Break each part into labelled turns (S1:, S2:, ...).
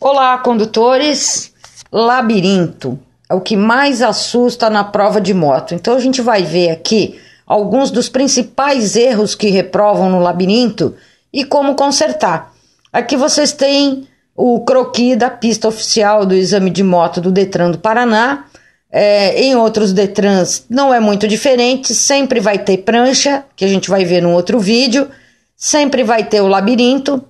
S1: Olá, condutores. Labirinto é o que mais assusta na prova de moto. Então a gente vai ver aqui alguns dos principais erros que reprovam no labirinto e como consertar. Aqui vocês têm o croqui da pista oficial do exame de moto do Detran do Paraná. É, em outros Detrans não é muito diferente, sempre vai ter prancha, que a gente vai ver no outro vídeo, sempre vai ter o labirinto,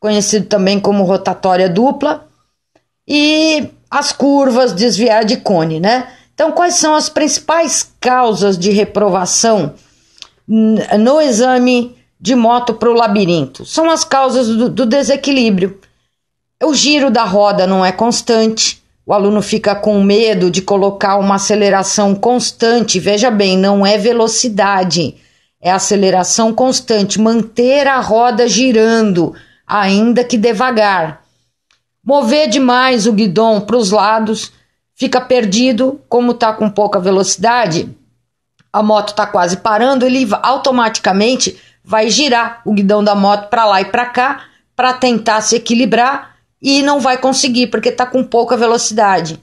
S1: conhecido também como rotatória dupla, e as curvas desviar de cone, né? Então, quais são as principais causas de reprovação no exame de moto para o labirinto? São as causas do, do desequilíbrio. O giro da roda não é constante, o aluno fica com medo de colocar uma aceleração constante. Veja bem, não é velocidade, é aceleração constante, manter a roda girando ainda que devagar. Mover demais o guidão para os lados, fica perdido, como está com pouca velocidade, a moto está quase parando, ele automaticamente vai girar o guidão da moto para lá e para cá para tentar se equilibrar e não vai conseguir porque está com pouca velocidade.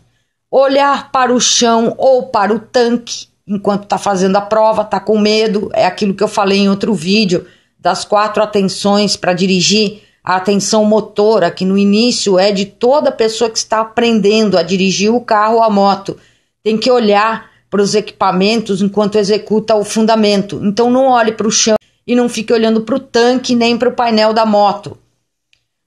S1: Olhar para o chão ou para o tanque enquanto está fazendo a prova, está com medo, é aquilo que eu falei em outro vídeo das quatro atenções para dirigir a atenção motora, que no início é de toda pessoa que está aprendendo a dirigir o carro ou a moto. Tem que olhar para os equipamentos enquanto executa o fundamento. Então não olhe para o chão e não fique olhando para o tanque nem para o painel da moto.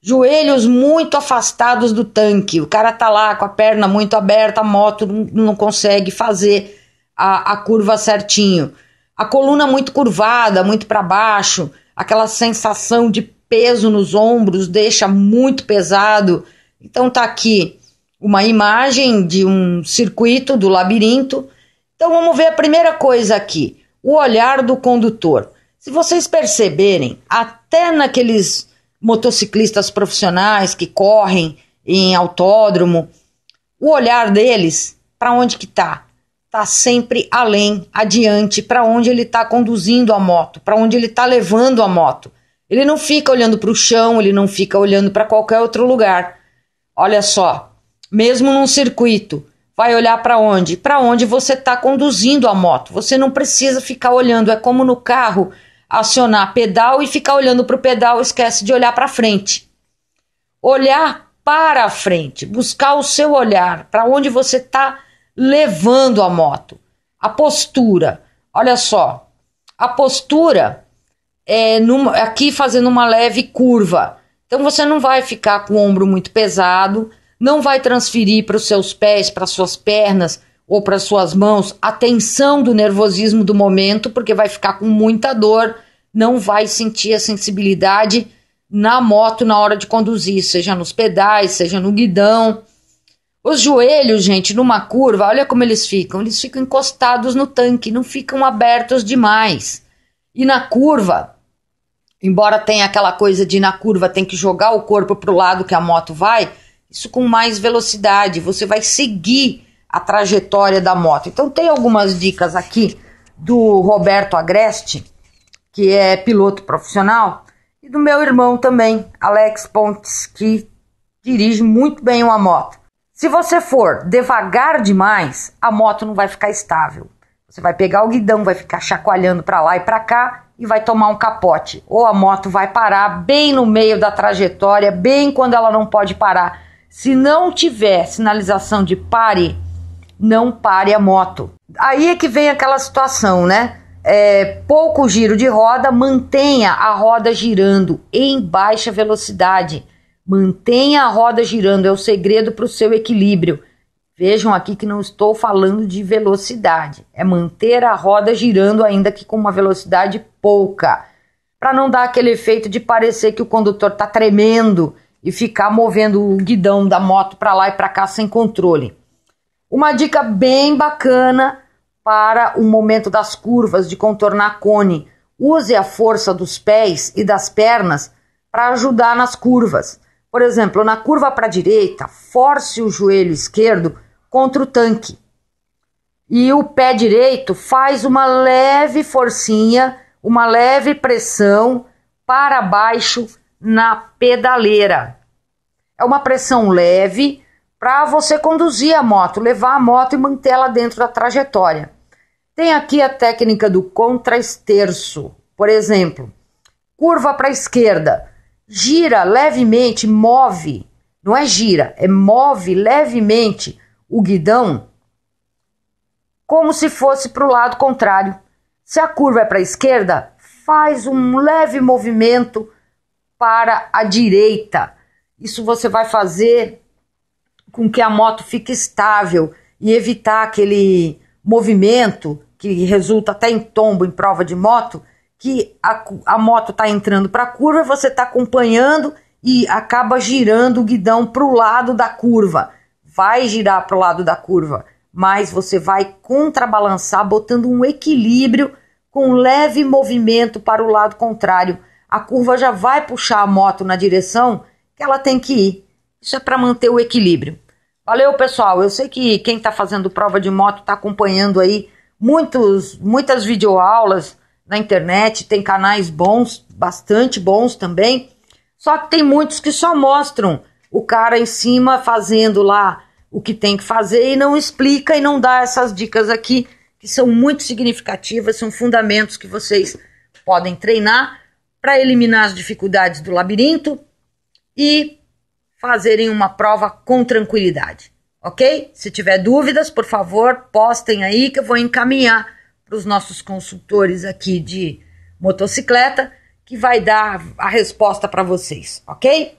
S1: Joelhos muito afastados do tanque. O cara está lá com a perna muito aberta, a moto não consegue fazer a, a curva certinho. A coluna muito curvada, muito para baixo, aquela sensação de peso nos ombros, deixa muito pesado. Então tá aqui uma imagem de um circuito do labirinto. Então vamos ver a primeira coisa aqui, o olhar do condutor. Se vocês perceberem, até naqueles motociclistas profissionais que correm em autódromo, o olhar deles para onde que tá? Tá sempre além, adiante, para onde ele está conduzindo a moto, para onde ele está levando a moto. Ele não fica olhando para o chão, ele não fica olhando para qualquer outro lugar. Olha só, mesmo num circuito, vai olhar para onde? Para onde você está conduzindo a moto. Você não precisa ficar olhando, é como no carro acionar pedal e ficar olhando para o pedal, esquece de olhar para frente. Olhar para a frente, buscar o seu olhar, para onde você está levando a moto. A postura, olha só, a postura é, numa, aqui fazendo uma leve curva. Então você não vai ficar com o ombro muito pesado, não vai transferir para os seus pés, para suas pernas ou para suas mãos a tensão do nervosismo do momento, porque vai ficar com muita dor, não vai sentir a sensibilidade na moto na hora de conduzir, seja nos pedais, seja no guidão. Os joelhos, gente, numa curva, olha como eles ficam. Eles ficam encostados no tanque, não ficam abertos demais. E na curva, Embora tenha aquela coisa de na curva tem que jogar o corpo para o lado que a moto vai, isso com mais velocidade, você vai seguir a trajetória da moto. Então tem algumas dicas aqui do Roberto Agreste, que é piloto profissional, e do meu irmão também, Alex Pontes, que dirige muito bem uma moto. Se você for devagar demais, a moto não vai ficar estável. Você vai pegar o guidão, vai ficar chacoalhando para lá e para cá e vai tomar um capote. Ou a moto vai parar bem no meio da trajetória, bem quando ela não pode parar. Se não tiver sinalização de pare, não pare a moto. Aí é que vem aquela situação, né? É, pouco giro de roda, mantenha a roda girando em baixa velocidade. Mantenha a roda girando, é o segredo para o seu equilíbrio. Vejam aqui que não estou falando de velocidade, é manter a roda girando, ainda que com uma velocidade pouca, para não dar aquele efeito de parecer que o condutor está tremendo e ficar movendo o guidão da moto para lá e para cá sem controle. Uma dica bem bacana para o momento das curvas de contornar cone. Use a força dos pés e das pernas para ajudar nas curvas. Por exemplo, na curva para a direita, force o joelho esquerdo contra o tanque. E o pé direito faz uma leve forcinha, uma leve pressão para baixo na pedaleira. É uma pressão leve para você conduzir a moto, levar a moto e mantê-la dentro da trajetória. Tem aqui a técnica do contra-esterço, por exemplo, curva para a esquerda, gira levemente, move, não é gira, é move levemente o guidão como se fosse para o lado contrário. Se a curva é para a esquerda, faz um leve movimento para a direita. Isso você vai fazer com que a moto fique estável e evitar aquele movimento que resulta até em tombo em prova de moto, que a, a moto está entrando para a curva, você está acompanhando e acaba girando o guidão para o lado da curva vai girar para o lado da curva, mas você vai contrabalançar botando um equilíbrio com um leve movimento para o lado contrário. A curva já vai puxar a moto na direção que ela tem que ir. Isso é para manter o equilíbrio. Valeu, pessoal. Eu sei que quem está fazendo prova de moto está acompanhando aí muitos, muitas videoaulas na internet, tem canais bons, bastante bons também. Só que tem muitos que só mostram o cara em cima fazendo lá o que tem que fazer e não explica e não dá essas dicas aqui que são muito significativas, são fundamentos que vocês podem treinar para eliminar as dificuldades do labirinto e fazerem uma prova com tranquilidade, ok? Se tiver dúvidas, por favor, postem aí que eu vou encaminhar para os nossos consultores aqui de motocicleta que vai dar a resposta para vocês, ok?